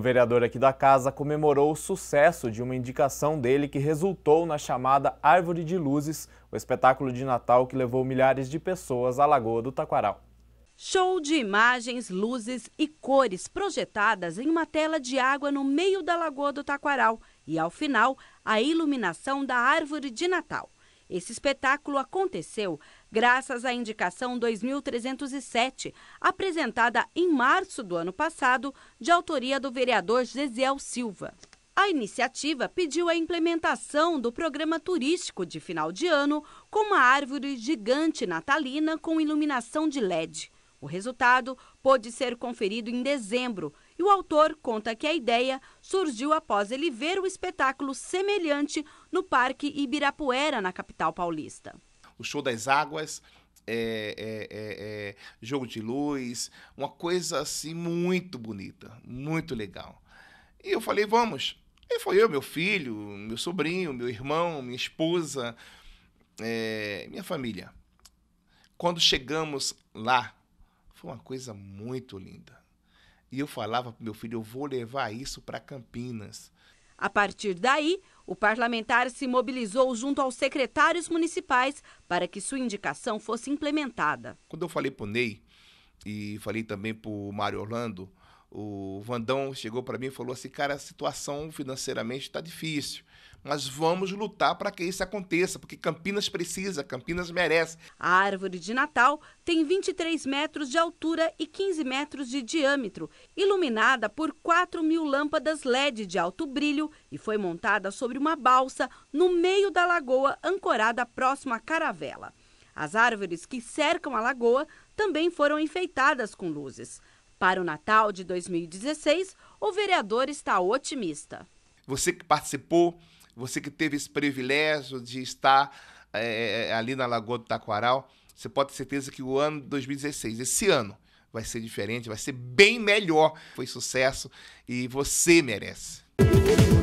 Um vereador aqui da casa comemorou o sucesso de uma indicação dele que resultou na chamada Árvore de Luzes, o espetáculo de Natal que levou milhares de pessoas à Lagoa do Taquaral. Show de imagens, luzes e cores projetadas em uma tela de água no meio da Lagoa do Taquaral e, ao final, a iluminação da Árvore de Natal. Esse espetáculo aconteceu graças à indicação 2307, apresentada em março do ano passado, de autoria do vereador Gesiel Silva. A iniciativa pediu a implementação do programa turístico de final de ano com uma árvore gigante natalina com iluminação de LED. O resultado pôde ser conferido em dezembro e o autor conta que a ideia surgiu após ele ver o um espetáculo semelhante no Parque Ibirapuera, na capital paulista. O show das águas é, é, é, é, jogo de luz, uma coisa assim muito bonita, muito legal. E eu falei, vamos. E foi eu, meu filho, meu sobrinho, meu irmão, minha esposa, é, minha família. Quando chegamos lá, foi uma coisa muito linda. E eu falava para meu filho, eu vou levar isso para Campinas. A partir daí, o parlamentar se mobilizou junto aos secretários municipais para que sua indicação fosse implementada. Quando eu falei para o Ney e falei também para o Mário Orlando, o Vandão chegou para mim e falou assim: cara, a situação financeiramente está difícil. Nós vamos lutar para que isso aconteça, porque Campinas precisa, Campinas merece. A árvore de Natal tem 23 metros de altura e 15 metros de diâmetro, iluminada por 4 mil lâmpadas LED de alto brilho e foi montada sobre uma balsa no meio da lagoa ancorada próximo à caravela. As árvores que cercam a lagoa também foram enfeitadas com luzes. Para o Natal de 2016, o vereador está otimista. Você que participou, você que teve esse privilégio de estar é, ali na Lagoa do Taquaral, você pode ter certeza que o ano de 2016, esse ano, vai ser diferente, vai ser bem melhor. Foi sucesso e você merece.